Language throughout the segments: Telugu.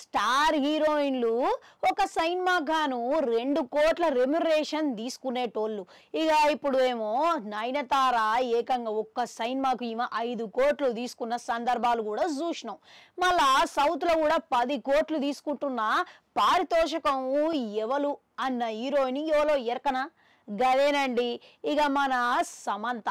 స్టార్ హీరోయిన్లు ఒక సినిమాగాను రెండు కోట్ల రెమ్యురేషన్ తీసుకునేటోళ్ళు ఇక ఇప్పుడు ఏమో నయనతార ఏకంగా ఒక్క సైన్మాకు ఈమె ఐదు కోట్లు తీసుకున్న సందర్భాలు కూడా చూసినాం మళ్ళా సౌత్లో కూడా పది కోట్లు తీసుకుంటున్న పారితోషకం ఎవలు అన్న హీరోయిన్ ఎవలో ఎరకనా గదేనండి ఇక మన సమంత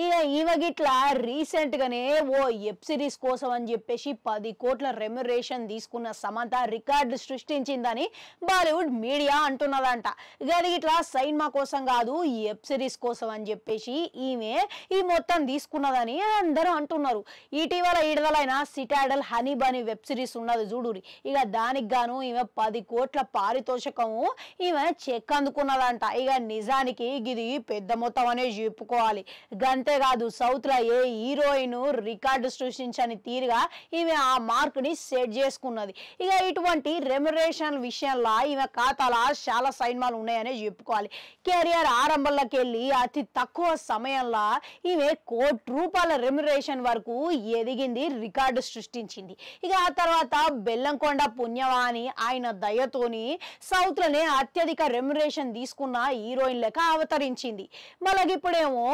ఇక ఈమె గిట్ల రీసెంట్గానే ఓ ఎబ్ సిరీస్ కోసం అని చెప్పేసి పది కోట్ల రెమ్యురేషన్ తీసుకున్న సమంత రికార్డు సృష్టించిందని బాలీవుడ్ మీడియా అంటున్నదంట కానీ ఇట్లా సైన్మా కోసం కాదు ఎబ్ సిరీస్ కోసం అని చెప్పేసి ఈమె ఈ మొత్తం తీసుకున్నదని అందరూ అంటున్నారు ఇటీవల విడుదలైన Citadel honey bunny web series ఉన్నది చూడురి ఇక దానికి గాను ఈమె పది కోట్ల పారితోషకము ఈమె చెక్ అందుకున్నదంట ఇక నిజానికి ఇది పెద్ద మొత్తం అనేది చెప్పుకోవాలి గన్ అంతేకాదు సౌత్లో ఏ హీరోయిన్ రికార్డు సృష్టించని తీరుగా ఈమె ఆ మార్కుని సెట్ చేసుకున్నది ఇక ఇటువంటి రెమ్యురేషన్ విషయంలో ఈమె ఖాతాలో చాలా సైన్మాలు ఉన్నాయని చెప్పుకోవాలి కెరియర్ ఆరంభంలోకి వెళ్ళి అతి తక్కువ సమయంలో ఈమె కోటి రూపాయల రెమ్యురేషన్ వరకు ఎదిగింది రికార్డు సృష్టించింది ఇక ఆ తర్వాత బెల్లంకొండ పుణ్యవాణి ఆయన దయతోని సౌత్లోనే అత్యధిక రెమ్యురేషన్ తీసుకున్న హీరోయిన్ లెక్క అవతరించింది మళ్ళీ ఇప్పుడేమో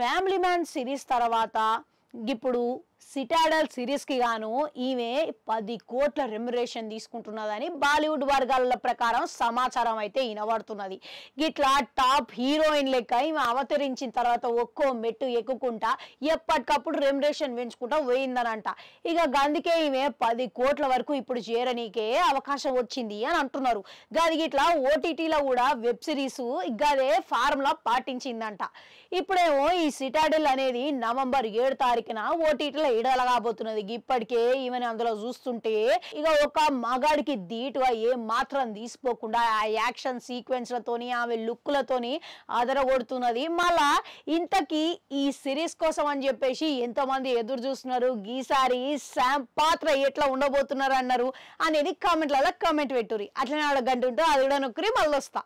ఫ్యామిలీ మ్యాన్ సిరీస్ తర్వాత ఇప్పుడు సిటాడల్ సిరీస్కి గాను ఈమె పది కోట్ల రెమ్యురేషన్ తీసుకుంటున్నదని బాలీవుడ్ వర్గాల ప్రకారం సమాచారం అయితే వినబడుతున్నది ఇట్లా టాప్ హీరోయిన్ లెక్క ఈమె అవతరించిన తర్వాత ఒక్కో మెట్టు ఎక్కుకుంటా ఎప్పటికప్పుడు రెమ్యురేషన్ పెంచుకుంటా పోయిందనంట ఇక గందుకే ఈమె పది కోట్ల వరకు ఇప్పుడు చేరనీకే అవకాశం వచ్చింది అని అంటున్నారు గది ఇట్లా ఓటీటీలో కూడా వెబ్ సిరీస్ గదే ఫార్ములా పాటించిందంట ఇప్పుడేమో ఈ సిటాడల్ అనేది నవంబర్ ఏడు తారీఖున ఓటీటీలో ఇడల కాబోతున్నది ఇప్పటికే ఈమె అందులో చూస్తుంటే ఇక ఒక మగాడికి ధీటుగా ఏ మాత్రం తీసిపోకుండా ఆ యాక్షన్ సీక్వెన్స్లతోని ఆమె లుక్లతోని ఆదరగొడుతున్నది మళ్ళా ఇంతకీ ఈ సిరీస్ కోసం అని చెప్పేసి మంది ఎదురు చూస్తున్నారు ఈసారి శామ్ పాత్ర ఎట్లా ఉండబోతున్నారు అన్నారు అనేది కామెంట్లలో కామెంట్ పెట్టుర్రి అట్లనే అడగంటుంటే అది కూడా నొక్కరి మళ్ళీ వస్తా